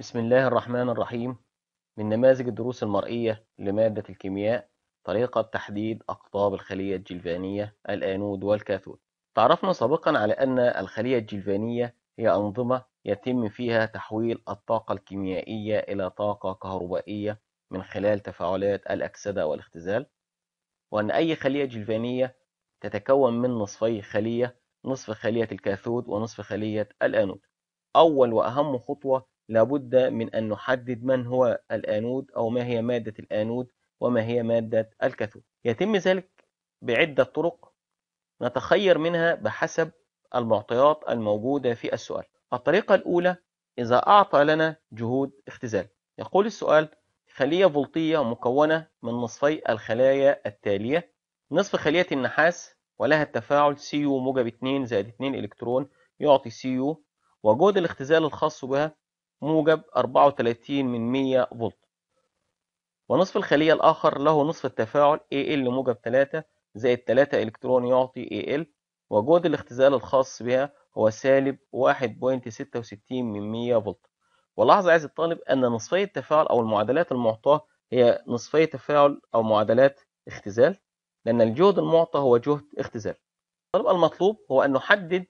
بسم الله الرحمن الرحيم من نماذج الدروس المرئية لمادة الكيمياء طريقة تحديد أقطاب الخلية الجلفانية الأنود والكاثود تعرفنا سابقا على أن الخلية الجلفانية هي أنظمة يتم فيها تحويل الطاقة الكيميائية إلى طاقة كهربائية من خلال تفاعلات الأكسدة والاختزال وأن أي خلية جلفانية تتكون من نصفي خلية نصف خلية الكاثود ونصف خلية الأنود أول وأهم خطوة لابد من أن نحدد من هو الآنود أو ما هي مادة الآنود وما هي مادة الكاثود يتم ذلك بعدة طرق نتخير منها بحسب المعطيات الموجودة في السؤال الطريقة الأولى إذا أعطى لنا جهود اختزال يقول السؤال خلية فولطية مكونة من نصفي الخلايا التالية نصف خلية النحاس ولها التفاعل سيو موجب 2 زائد 2 إلكترون يعطي سيو وجهد الاختزال الخاص بها موجب 34 من 100 فولت ونصف الخلية الآخر له نصف التفاعل AL موجب 3 زائد 3 إلكترون يعطي AL وجهد الاختزال الخاص بها هو سالب 1.66 من 100 فولت ولاحظ عايز الطالب أن نصفي التفاعل أو المعادلات المعطاة هي نصفي تفاعل أو معادلات اختزال لأن الجهد المعطى هو جهد اختزال الطلب المطلوب هو أن نحدد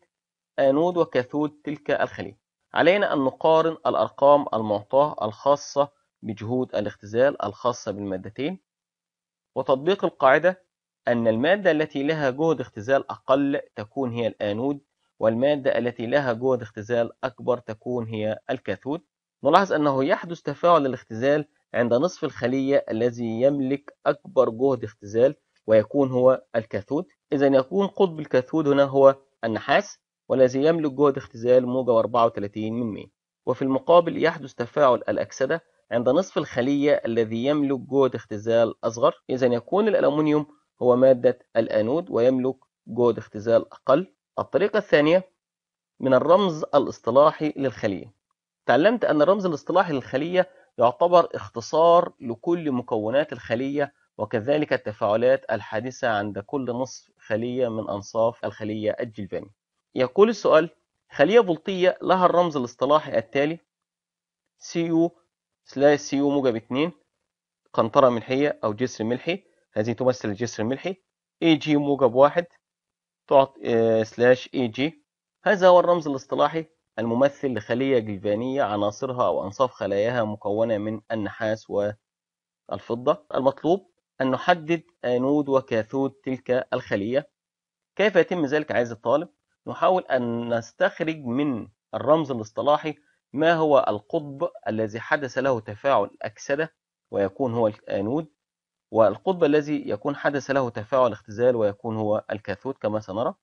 آنود وكاثود تلك الخلية علينا أن نقارن الأرقام المعطاة الخاصة بجهود الاختزال الخاصة بالمادتين وتطبيق القاعدة أن المادة التي لها جهد اختزال أقل تكون هي الآنود والمادة التي لها جهد اختزال أكبر تكون هي الكاثود نلاحظ أنه يحدث تفاعل الاختزال عند نصف الخلية الذي يملك أكبر جهد اختزال ويكون هو الكاثود إذا يكون قطب الكاثود هنا هو النحاس والذي يملك جهد اختزال موجة 34 من 100 وفي المقابل يحدث تفاعل الأكسدة عند نصف الخلية الذي يملك جهد اختزال أصغر إذا يكون الألمنيوم هو مادة الأنود ويملك جهد اختزال أقل الطريقة الثانية من الرمز الاصطلاحي للخلية تعلمت أن الرمز الاصطلاحي للخلية يعتبر اختصار لكل مكونات الخلية وكذلك التفاعلات الحادثة عند كل نصف خلية من أنصاف الخلية الجلباني يقول السؤال خلية بلطية لها الرمز الاصطلاحي التالي CU سلاش CU موجب 2 قنطرة ملحية أو جسر ملحي هذه تمثل الجسر الملحي AG موجب 1 تعط آه، سلاش AG هذا هو الرمز الاصطلاحي الممثل لخلية جلفانية عناصرها أو أنصاف خلاياها مكونة من النحاس والفضة المطلوب أن نحدد آنود وكاثود تلك الخلية كيف يتم ذلك عايز الطالب نحاول أن نستخرج من الرمز الاصطلاحي ما هو القطب الذي حدث له تفاعل أكسدة ويكون هو الأنود والقطب الذي يكون حدث له تفاعل اختزال ويكون هو الكاثود كما سنرى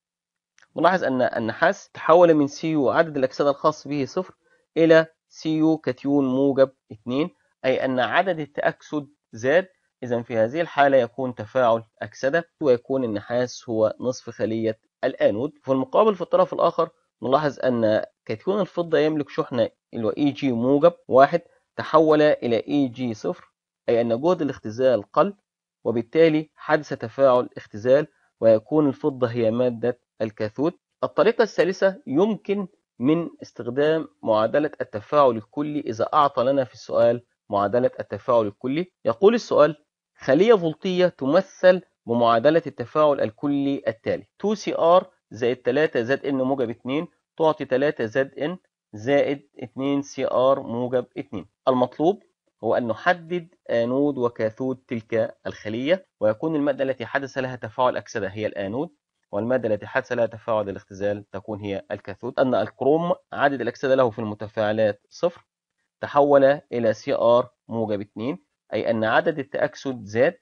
نلاحظ أن النحاس تحول من يو عدد الأكسدة الخاص به صفر إلى يو كاتيون موجب 2 أي أن عدد التأكسد زاد إذا في هذه الحالة يكون تفاعل أكسدة ويكون النحاس هو نصف خلية الآنود في المقابل في الطرف الآخر نلاحظ أن كتيون الفضة يملك شحنة اللي هو e إي جي موجب واحد تحول إلى إي e جي صفر أي أن جهد الاختزال قل وبالتالي حدث تفاعل اختزال ويكون الفضة هي مادة الكاثود الطريقة الثالثة يمكن من استخدام معادلة التفاعل الكلي إذا أعطى لنا في السؤال معادلة التفاعل الكلي يقول السؤال خلية فولتية تمثل بمعادلة التفاعل الكلي التالي 2CR زائد 3 زائد N موجب 2 تعطي 3 زائد N زائد 2CR موجب 2 المطلوب هو أن نحدد آنود وكاثود تلك الخلية ويكون المادة التي حدث لها تفاعل أكسدة هي الآنود والمادة التي حدث لها تفاعل الاختزال تكون هي الكاثود أن الكروم عدد الأكسدة له في المتفاعلات صفر تحول إلى CR موجب 2 أي أن عدد التأكسد زاد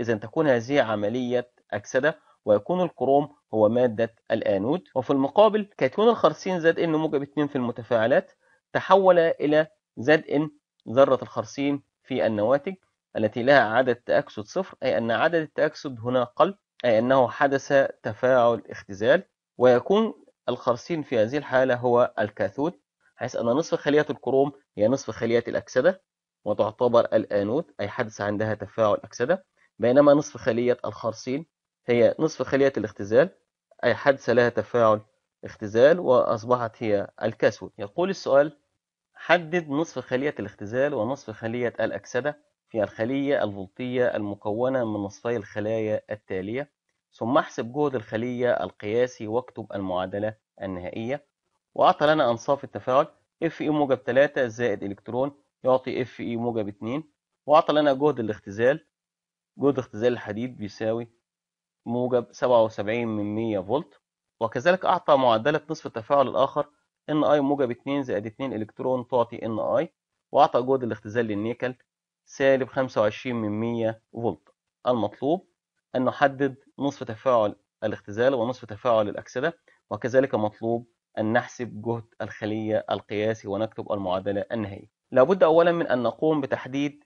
إذا تكون هذه عملية أكسدة ويكون الكروم هو مادة الآنود وفي المقابل كاتيون الخرسين زد إن موجب 2 في المتفاعلات تحول إلى زد إن ذرة الخرسين في النواتج التي لها عدد تأكسد صفر أي أن عدد التأكسد هنا قل أي أنه حدث تفاعل اختزال ويكون الخرسين في هذه الحالة هو الكاثود حيث أن نصف خلية الكروم هي نصف خلية الأكسدة وتعتبر الآنود أي حدث عندها تفاعل أكسدة بينما نصف خلية الخرصين هي نصف خلية الاختزال أي حدث لها تفاعل اختزال وأصبحت هي الكسوة يقول السؤال حدد نصف خلية الاختزال ونصف خلية الأكسدة في الخلية الفولتية المكونة من نصفي الخلايا التالية ثم احسب جهد الخلية القياسي واكتب المعادلة النهائية وأعطى لنا أنصاف التفاعل اف اي موجب 3 زائد الكترون يعطي اف اي موجب 2 وأعطى لنا جهد الاختزال جهد اختزال الحديد بيساوي موجب 77 من 100 فولت وكذلك أعطى معادلة نصف التفاعل الآخر ان اي موجب 2 زائد 2 الكترون تعطي ان اي واعطى جهد الاختزال للنيكل سالب 25 من 100 فولت المطلوب ان نحدد نصف تفاعل الاختزال ونصف تفاعل الاكسده وكذلك مطلوب ان نحسب جهد الخليه القياسي ونكتب المعادله النهائيه لابد اولا من ان نقوم بتحديد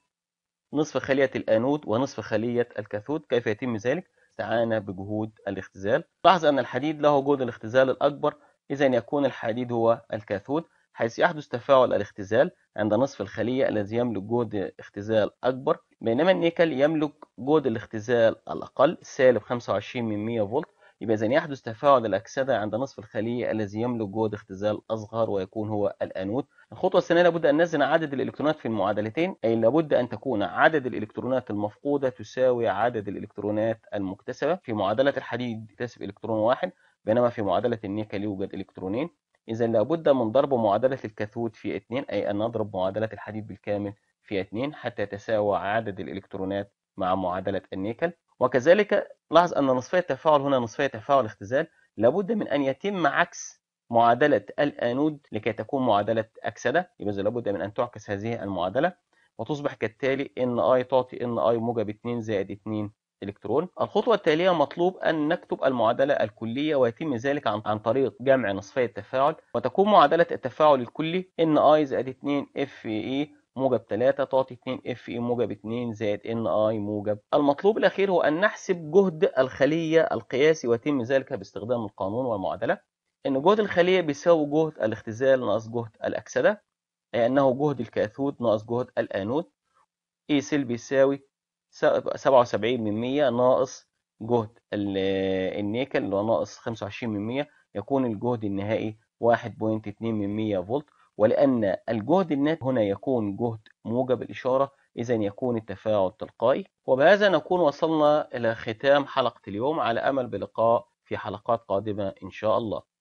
نصف خلية الأنود ونصف خلية الكاثود كيف يتم ذلك؟ تعانى بجهود الاختزال لاحظ أن الحديد له جهد الاختزال الأكبر إذا يكون الحديد هو الكاثود حيث يحدث تفاعل الاختزال عند نصف الخلية الذي يملك جهد اختزال أكبر بينما النيكل يملك جهد الاختزال الأقل سالب 25 من 100 فولت يبقى إذا يحدث تفاعل الأكسدة عند نصف الخلية الذي يملك جهد اختزال أصغر ويكون هو الأنود الخطوة الثانية لابد أن نزن عدد الإلكترونات في المعادلتين أي لابد أن تكون عدد الإلكترونات المفقودة تساوي عدد الإلكترونات المكتسبة في معادلة الحديد يكتسب إلكترون واحد بينما في معادلة النيكل يوجد إلكترونين إذا لابد من ضرب معادلة الكاثود في 2 أي أن نضرب معادلة الحديد بالكامل في 2 حتى تساوى عدد الإلكترونات مع معادلة النيكل وكذلك لاحظ أن نصفية التفاعل هنا نصفية تفاعل اختزال لابد من أن يتم عكس معادلة الآنود لكي تكون معادلة أكسدة يبقى لابد من أن تعكس هذه المعادلة وتصبح كالتالي إن أي تعطي إن أي موجب 2 زائد 2 إلكترون الخطوة التالية مطلوب أن نكتب المعادلة الكلية ويتم ذلك عن, عن طريق جمع نصفي التفاعل وتكون معادلة التفاعل الكلي إن أي زائد 2 اف اي موجب 3 تعطي 2 اف اي موجب 2 زائد ان اي موجب المطلوب الاخير هو ان نحسب جهد الخليه القياسي ويتم ذلك باستخدام القانون والمعادله إن جهد الخلية بيساوي جهد الاختزال ناقص جهد الأكسدة أي أنه جهد الكاثود ناقص جهد الأنود إي سيل بيساوي 77 من 100 ناقص جهد النيكل اللي هو ناقص 25 من 100 يكون الجهد النهائي 1.2 من 100 فولت ولأن الجهد الناتج هنا يكون جهد موجب الإشارة إذا يكون التفاعل تلقائي وبهذا نكون وصلنا إلى ختام حلقة اليوم على أمل بلقاء في حلقات قادمة إن شاء الله